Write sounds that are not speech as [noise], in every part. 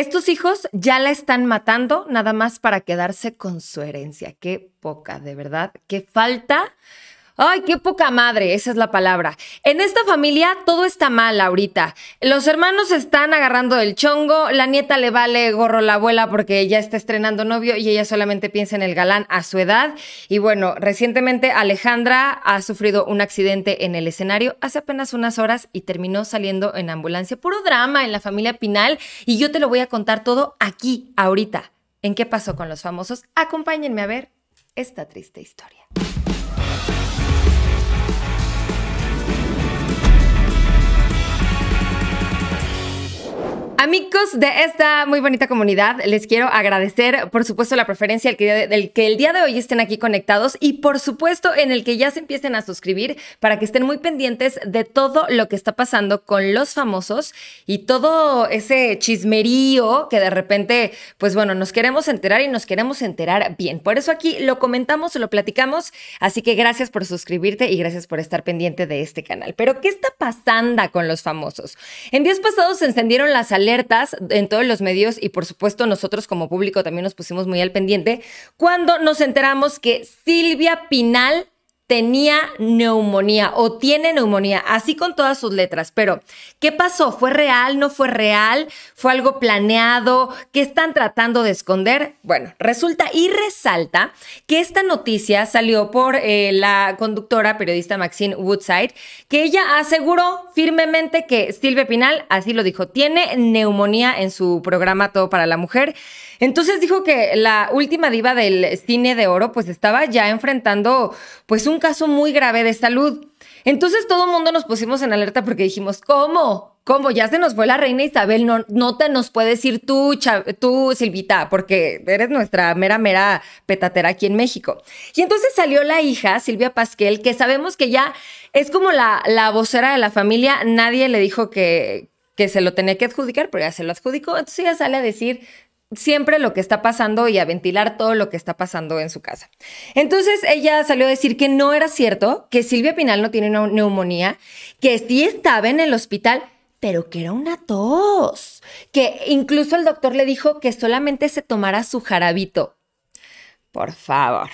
Estos hijos ya la están matando nada más para quedarse con su herencia. Qué poca, de verdad. Qué falta Ay, qué poca madre, esa es la palabra. En esta familia todo está mal ahorita. Los hermanos están agarrando el chongo, la nieta le vale gorro la abuela porque ella está estrenando novio y ella solamente piensa en el galán a su edad. Y bueno, recientemente Alejandra ha sufrido un accidente en el escenario hace apenas unas horas y terminó saliendo en ambulancia. Puro drama en la familia Pinal y yo te lo voy a contar todo aquí, ahorita. ¿En qué pasó con los famosos? Acompáñenme a ver esta triste historia. Amigos de esta muy bonita comunidad, les quiero agradecer, por supuesto, la preferencia del que, que el día de hoy estén aquí conectados y, por supuesto, en el que ya se empiecen a suscribir para que estén muy pendientes de todo lo que está pasando con los famosos y todo ese chismerío que de repente, pues bueno, nos queremos enterar y nos queremos enterar bien. Por eso aquí lo comentamos, lo platicamos, así que gracias por suscribirte y gracias por estar pendiente de este canal. Pero, ¿qué está pasando con los famosos? En días pasados se encendieron las alertas alertas en todos los medios y por supuesto nosotros como público también nos pusimos muy al pendiente cuando nos enteramos que Silvia Pinal tenía neumonía o tiene neumonía, así con todas sus letras. Pero, ¿qué pasó? ¿Fue real? ¿No fue real? ¿Fue algo planeado? ¿Qué están tratando de esconder? Bueno, resulta y resalta que esta noticia salió por eh, la conductora periodista Maxine Woodside, que ella aseguró firmemente que Silvia Pinal, así lo dijo, tiene neumonía en su programa Todo para la Mujer. Entonces dijo que la última diva del cine de oro pues estaba ya enfrentando pues un caso muy grave de salud. Entonces todo el mundo nos pusimos en alerta porque dijimos, ¿cómo? ¿Cómo? Ya se nos fue la reina Isabel, no, no te nos puedes ir tú, tú, Silvita, porque eres nuestra mera, mera petatera aquí en México. Y entonces salió la hija, Silvia Pasquel, que sabemos que ya es como la, la vocera de la familia, nadie le dijo que, que se lo tenía que adjudicar, pero ya se lo adjudicó. Entonces ella sale a decir, siempre lo que está pasando y a ventilar todo lo que está pasando en su casa. Entonces ella salió a decir que no era cierto, que Silvia Pinal no tiene una neumonía, que sí estaba en el hospital, pero que era una tos, que incluso el doctor le dijo que solamente se tomara su jarabito. Por favor.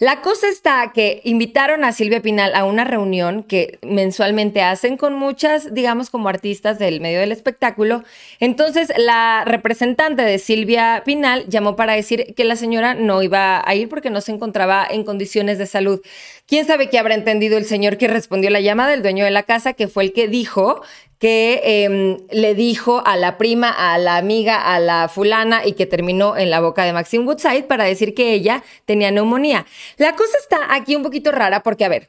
La cosa está que invitaron a Silvia Pinal a una reunión que mensualmente hacen con muchas, digamos, como artistas del medio del espectáculo. Entonces, la representante de Silvia Pinal llamó para decir que la señora no iba a ir porque no se encontraba en condiciones de salud. ¿Quién sabe qué habrá entendido el señor que respondió la llamada, el dueño de la casa, que fue el que dijo que em, le dijo a la prima, a la amiga, a la fulana y que terminó en la boca de Maxim Woodside para decir que ella tenía neumonía. La cosa está aquí un poquito rara porque, a ver,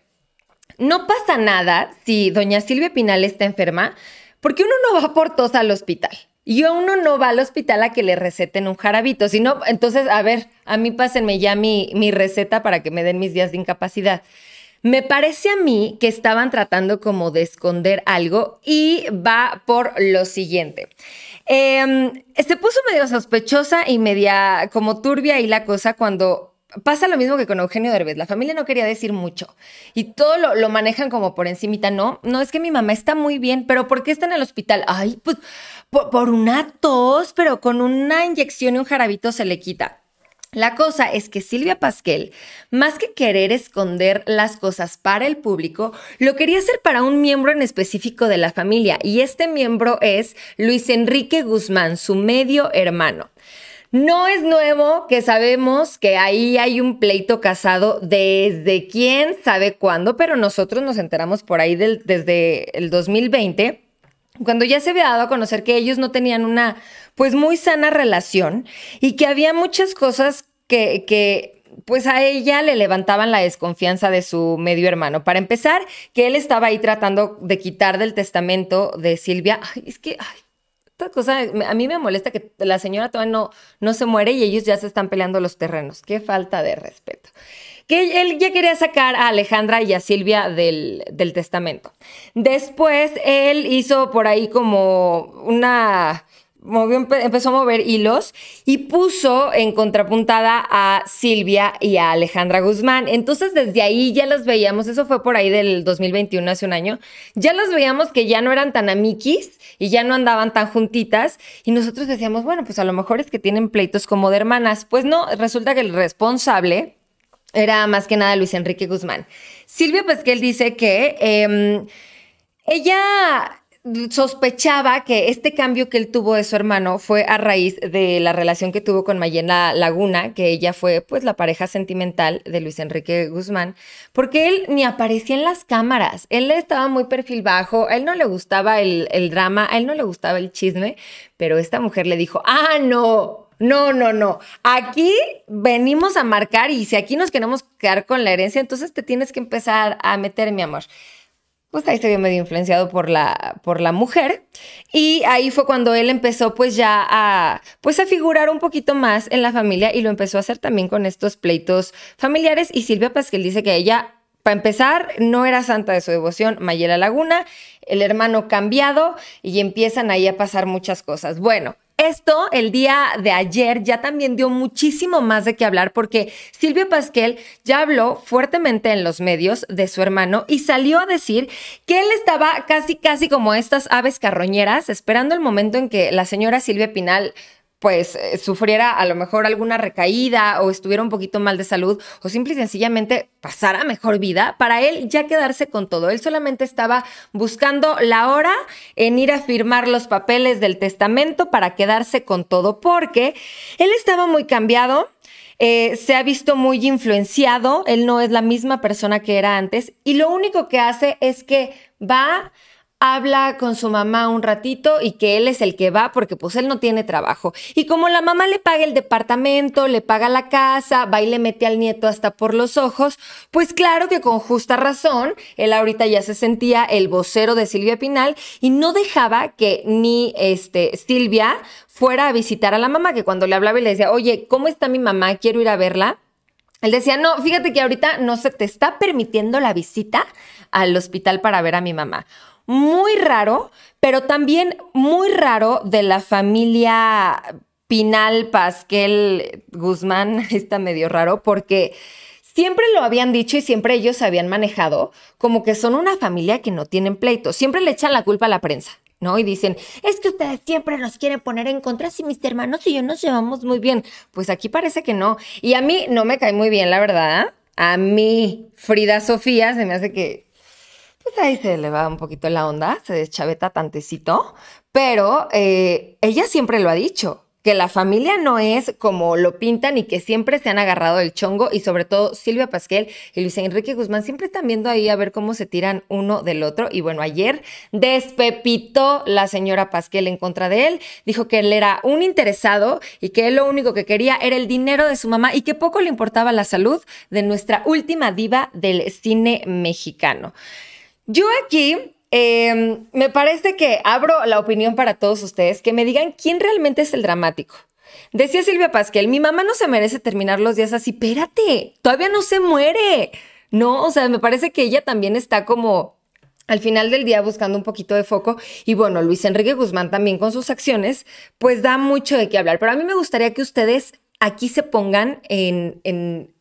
no pasa nada si doña Silvia Pinal está enferma porque uno no va por tos al hospital. Y uno no va al hospital a que le receten un jarabito, sino, entonces, a ver, a mí pásenme ya mi, mi receta para que me den mis días de incapacidad. Me parece a mí que estaban tratando como de esconder algo y va por lo siguiente. Em, se puso medio sospechosa y media como turbia y la cosa cuando pasa lo mismo que con Eugenio Derbez. La familia no quería decir mucho y todo lo, manejan como por encimita. No, no, es que mi mamá está muy bien, pero ¿por qué está en el hospital? Ay, pues por una tos, pero con una inyección y un jarabito se le quita. La cosa es que Silvia Pasquel, más que querer esconder las cosas para el público, lo quería hacer para un miembro en específico de la familia, y este miembro es Luis Enrique Guzmán, su medio hermano. No es nuevo que sabemos que ahí hay un pleito casado desde quién sabe cuándo, pero nosotros nos enteramos por ahí del, desde el 2020 cuando ya se había dado a conocer que ellos no tenían una pues muy sana relación y que había muchas cosas que, que pues a ella le levantaban la desconfianza de su medio hermano. Para empezar, que él estaba ahí tratando de quitar del testamento de Silvia, ay, es que cosa, a mí me molesta que la señora todavía no, no se muere y ellos ya se están peleando los terrenos. Qué falta de respeto. Que él ya quería sacar a Alejandra y a Silvia del, del testamento. Después él hizo por ahí como una empezó a mover hilos y puso en contrapuntada a Silvia y a Alejandra Guzmán. Entonces desde ahí ya las veíamos, eso fue por ahí del 2021, hace un año, ya las veíamos que ya no eran tan amiquis y ya no andaban tan juntitas y nosotros decíamos, bueno, pues a lo mejor es que tienen pleitos como de hermanas. Pues no, resulta que el responsable era más que nada Luis Enrique Guzmán. Silvia pues, él dice que... Em, ella sospechaba que este cambio que él tuvo de su hermano fue a raíz de la relación que tuvo con Mayena Laguna, que ella fue pues la pareja sentimental de Luis Enrique Guzmán, porque él ni aparecía en las cámaras, él estaba muy perfil bajo, a él no le gustaba el, el drama, a él no le gustaba el chisme, pero esta mujer le dijo, ah, no, no, no, no. Aquí venimos a marcar y si aquí nos queremos quedar con la herencia, entonces te tienes que empezar a meter, mi amor pues ahí se medio influenciado por la, por la mujer. Y ahí fue cuando él empezó pues ya a, pues a figurar un poquito más en la familia y lo empezó a hacer también con estos pleitos familiares. Y Silvia Pasquel dice que ella, para empezar, no era santa de su devoción, Mayela Laguna, el hermano cambiado, y empiezan ahí a pasar muchas cosas. Bueno, esto el día de ayer ya también dio muchísimo más de qué hablar porque Silvia Pasquel ya habló fuertemente en los medios de su hermano y salió a decir que él estaba casi, casi como estas aves carroñeras, esperando el momento en que la señora Silvia Pinal pues eh, sufriera a lo mejor alguna recaída o estuviera un poquito mal de salud o simple y sencillamente pasara mejor vida, para él ya quedarse con todo. Él solamente estaba buscando la hora en ir a firmar los papeles del testamento para quedarse con todo, porque él estaba muy cambiado. Eh, se ha visto muy influenciado, él no es la misma persona que era antes y lo único que hace es que va habla con su mamá un ratito y que él es el que va porque pues él no tiene trabajo. Y como la mamá le paga el departamento, le paga la casa, va y le mete al nieto hasta por los ojos, pues claro que con justa razón, él ahorita ya se sentía el vocero de Silvia Pinal y no dejaba que ni este Silvia fuera a visitar a la mamá, que cuando le hablaba y le decía, oye, ¿cómo está mi mamá? Quiero ir a verla. Él decía, no, fíjate que ahorita no se te está permitiendo la visita al hospital para ver a mi mamá muy raro, pero también muy raro de la familia Pinal, Pasquel, Guzmán, [laughs] está medio raro porque siempre lo habían dicho y siempre ellos habían manejado como que son una familia que no tienen pleito. Siempre le echan la culpa a la prensa, ¿no? Y dicen, es que ustedes siempre nos quieren poner en contra si mis hermanos y yo nos llevamos muy bien. Pues aquí parece que no. Y a mí no me cae muy bien, la verdad. A mí, Frida Sofía, se me hace que pues ahí se le va un poquito la onda, se deschaveta tantecito, pero eh, ella siempre lo ha dicho, que la familia no es como lo pintan y que siempre se han agarrado el chongo y sobre todo Silvia Pasquel y Luis Enrique Guzmán siempre están viendo ahí a ver cómo se tiran uno del otro y bueno, ayer despepitó la señora Pasquel en contra de él, dijo que él era un interesado y que lo único que quería era el dinero de su mamá y que poco le importaba la salud de nuestra última diva del cine mexicano. Yo aquí em, me parece que abro la opinión para todos ustedes, que me digan quién realmente es el dramático. Decía Silvia Pasquel, mi mamá no se merece terminar los días así, espérate, todavía no se muere. No, o sea, me parece que ella también está como al final del día buscando un poquito de foco. Y bueno, Luis Enrique Guzmán también con sus acciones, pues da mucho de qué hablar. Pero a mí me gustaría que ustedes aquí se pongan en, en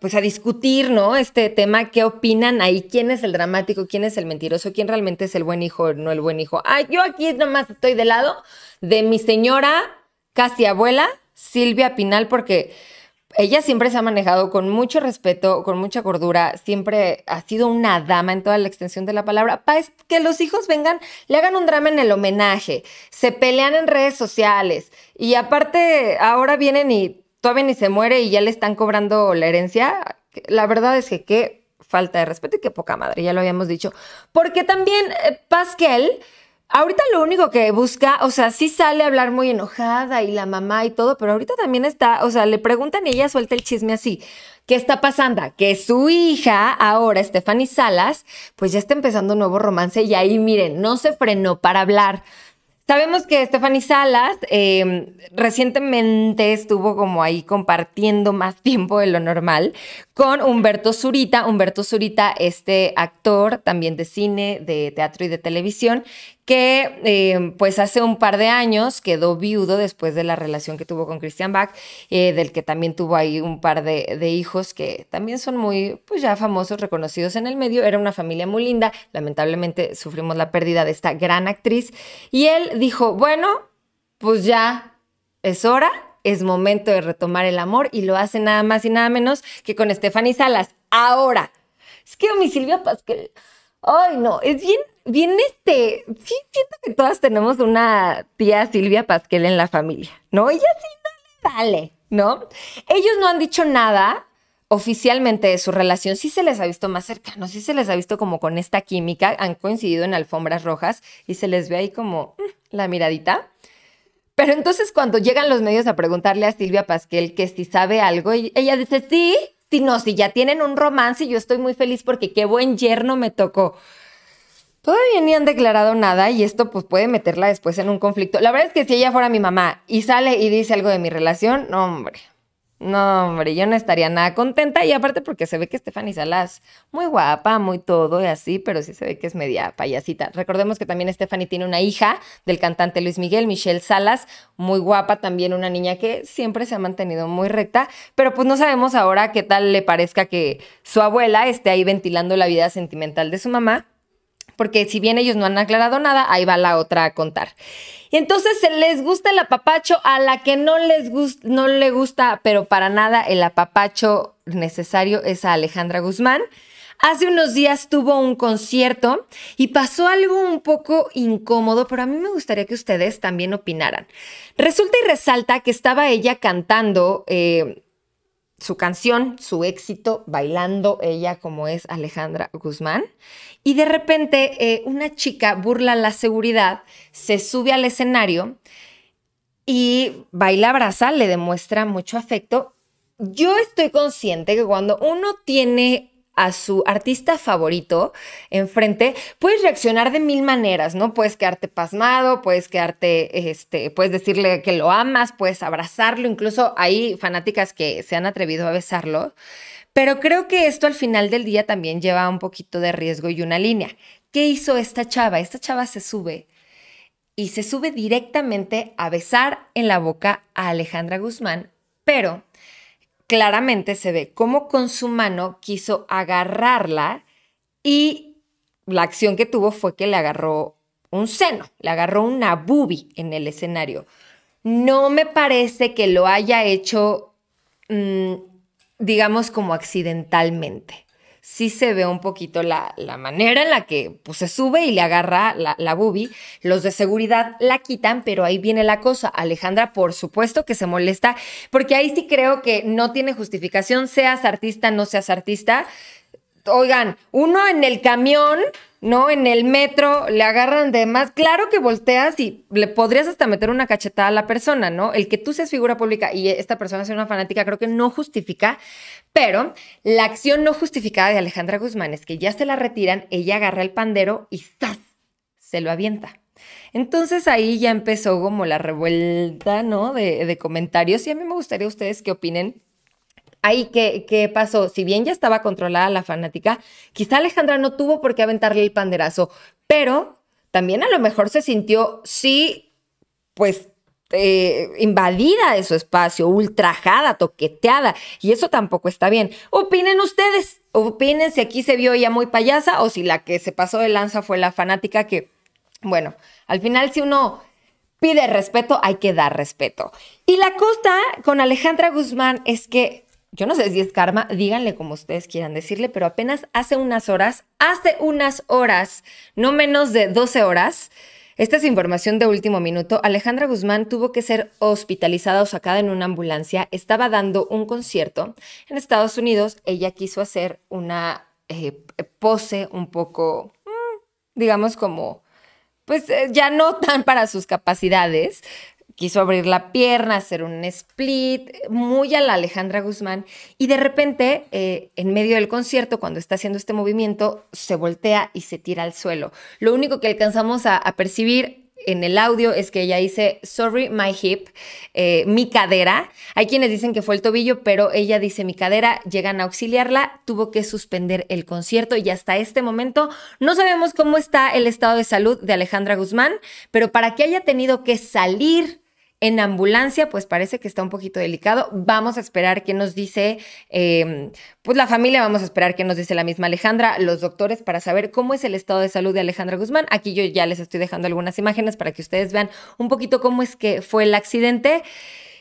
pues a discutir, ¿no? Este tema, ¿qué opinan ahí? ¿Quién es el dramático? ¿Quién es el mentiroso? ¿Quién realmente es el buen hijo o no el buen hijo? Ay, yo aquí nomás estoy de lado de mi señora, casi abuela, Silvia Pinal, porque ella siempre se ha manejado con mucho respeto, con mucha cordura, siempre ha sido una dama en toda la extensión de la palabra, para que los hijos vengan, le hagan un drama en el homenaje, se pelean en redes sociales y aparte ahora vienen y y se muere y ya le están cobrando la herencia. La verdad es que qué falta de respeto y qué poca madre, ya lo habíamos dicho. Porque también eh, pasquel ahorita lo único que busca, o sea, sí sale a hablar muy enojada y la mamá y todo, pero ahorita también está, o sea, le preguntan y ella suelta el chisme así. ¿Qué está pasando? Que su hija, ahora Stephanie Salas, pues ya está empezando un nuevo romance y ahí miren, no se frenó para hablar. Sabemos que Stephanie Salas em, recientemente estuvo como ahí compartiendo más tiempo de lo normal con Humberto Zurita. Humberto Zurita, este actor también de cine, de teatro y de televisión, que em, pues hace un par de años quedó viudo después de la relación que tuvo con Christian Bach, eh, del que también tuvo ahí un par de, hijos que también son muy, pues ya famosos, reconocidos en el medio. Era una familia muy linda, lamentablemente sufrimos la pérdida de esta gran actriz y él dijo, bueno, pues ya es hora. Es momento de retomar el amor y lo hace nada más y nada menos que con Stephanie Salas. Ahora, es que mi Silvia Pasquel, ay no, es bien bien este, siento que todas tenemos una tía Silvia Pasquel en la familia, ¿no? Ella sí, le dale, ¿no? Ellos no han dicho nada oficialmente de su relación, sí se les ha visto más cercanos, sí se les ha visto como con esta química, han coincidido en alfombras rojas y se les ve ahí como mm, la miradita. Pero entonces cuando llegan los medios a preguntarle a Silvia Pasquel que si sabe algo, ella dice, sí, sí, no, si ya tienen un romance, y yo estoy muy feliz porque qué buen yerno me tocó todavía ni han declarado nada y esto pues puede meterla después en un conflicto. La verdad es que si ella fuera mi mamá y sale y dice algo de mi relación, no, hombre. No, hombre, yo no estaría nada contenta. Y aparte porque se ve que Stephanie Salas, muy guapa, muy todo y así, pero sí se ve que es media payasita. Recordemos que también Stephanie tiene una hija del cantante Luis Miguel, Michelle Salas, muy guapa también, una niña que siempre se ha mantenido muy recta, pero pues no sabemos ahora qué tal le parezca que su abuela esté ahí ventilando la vida sentimental de su mamá, porque si bien ellos no han aclarado nada, ahí va la otra a contar. Y entonces les gusta el apapacho a la que no les gusta, no le gusta, pero para nada el apapacho necesario es a Alejandra Guzmán. Hace unos días tuvo un concierto y pasó algo un poco incómodo, pero a mí me gustaría que ustedes también opinaran. Resulta y resalta que estaba ella cantando eh, su canción, su éxito, bailando ella como es Alejandra Guzmán. Y de repente eh, una chica burla la seguridad, se sube al escenario y baila brasa, le demuestra mucho afecto. Yo estoy consciente que cuando uno tiene a su artista favorito enfrente, puedes reaccionar de mil maneras, ¿no? Puedes quedarte pasmado, puedes quedarte, este, puedes decirle que lo amas, puedes abrazarlo, incluso hay fanáticas que se han atrevido a besarlo, pero creo que esto al final del día también lleva un poquito de riesgo y una línea. ¿Qué hizo esta chava? Esta chava se sube y se sube directamente a besar en la boca a Alejandra Guzmán, pero claramente se ve cómo con su mano quiso agarrarla y la acción que tuvo fue que le agarró un seno, le agarró una boobie en el escenario. No me parece que lo haya hecho, mm, digamos, como accidentalmente sí se ve un poquito la, la manera en la que pues, se sube y le agarra la, la Los de seguridad la quitan, pero ahí viene la cosa. Alejandra, por supuesto que se molesta, porque ahí sí creo que no tiene justificación, seas artista, no seas artista oigan, uno en el camión, ¿no? En el metro, le agarran de más. Claro que volteas y le podrías hasta meter una cachetada a la persona, ¿no? El que tú seas figura pública y esta persona sea una fanática, creo que no justifica, pero la acción no justificada de Alejandra Guzmán es que ya se la retiran, ella agarra el pandero y ¡zas! se lo avienta. Entonces ahí ya empezó como la revuelta, ¿no? De, de comentarios y a mí me gustaría ustedes que opinen ahí ¿qué, pasó, si bien ya estaba controlada la fanática, quizá Alejandra no tuvo por qué aventarle el panderazo, pero también a lo mejor se sintió, sí, pues... Eh, invadida de su espacio, ultrajada, toqueteada, y eso tampoco está bien. Opinen ustedes, opinen si aquí se vio ella muy payasa o si la que se pasó de lanza fue la fanática que, bueno, al final si uno pide respeto, hay que dar respeto. Y la costa con Alejandra Guzmán es que yo no sé si es karma, díganle como ustedes quieran decirle, pero apenas hace unas horas, hace unas horas, no menos de 12 horas, esta es información de último minuto, Alejandra Guzmán tuvo que ser hospitalizada o sacada en una ambulancia, estaba dando un concierto en Estados Unidos, ella quiso hacer una eh, pose un poco, mm, digamos como pues eh, ya no tan para sus capacidades, quiso abrir la pierna, hacer un split, muy a la Alejandra Guzmán. Y de repente, eh, en medio del concierto, cuando está haciendo este movimiento, se voltea y se tira al suelo. Lo único que alcanzamos a, percibir en el audio es que ella dice, sorry, my hip, eh, mi cadera. Hay quienes dicen que fue el tobillo, pero ella dice mi cadera, llegan a auxiliarla, tuvo que suspender el concierto y hasta este momento no sabemos cómo está el estado de salud de Alejandra Guzmán, pero para que haya tenido que salir en ambulancia, pues parece que está un poquito delicado. Vamos a esperar qué nos dice, em, pues la familia, vamos a esperar qué nos dice la misma Alejandra, los doctores, para saber cómo es el estado de salud de Alejandra Guzmán. Aquí yo ya les estoy dejando algunas imágenes para que ustedes vean un poquito cómo es que fue el accidente.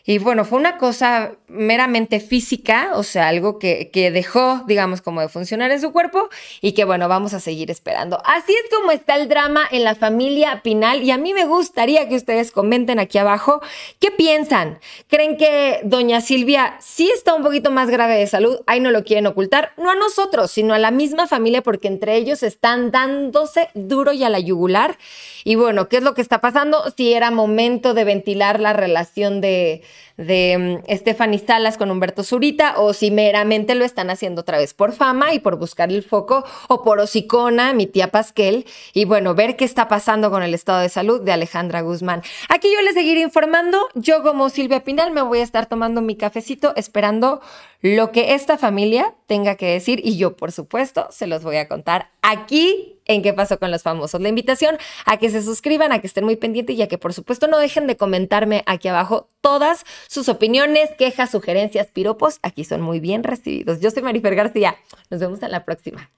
Y bueno, fue una cosa meramente física, o sea, algo que, dejó, digamos, como de funcionar en su cuerpo y que bueno, vamos a seguir esperando. Así es como está el drama en la familia Pinal y a mí me gustaría que ustedes comenten aquí abajo qué piensan. ¿Creen que doña Silvia sí está un poquito más grave de salud? Ahí no lo quieren ocultar, no a nosotros, sino a la misma familia porque entre ellos están dándose duro y a la yugular. Y bueno, ¿qué es lo que está pasando? Si era momento de ventilar la relación de de mm, Stephanie Salas con Humberto Zurita o si meramente lo están haciendo otra vez por fama y por buscar el foco o por Osicona, mi tía Pasquel, y bueno, ver qué está pasando con el estado de salud de Alejandra Guzmán. Aquí yo les seguiré informando, yo como Silvia Pinal me voy a estar tomando mi cafecito esperando lo que esta familia tenga que decir y yo por supuesto se los voy a contar aquí en qué pasó con los famosos. La invitación a que se suscriban, a que estén muy pendientes y a que por supuesto no dejen de comentarme aquí abajo todas sus opiniones, quejas, sugerencias, piropos. Aquí son muy bien recibidos. Yo soy Marifer García. Nos vemos en la próxima.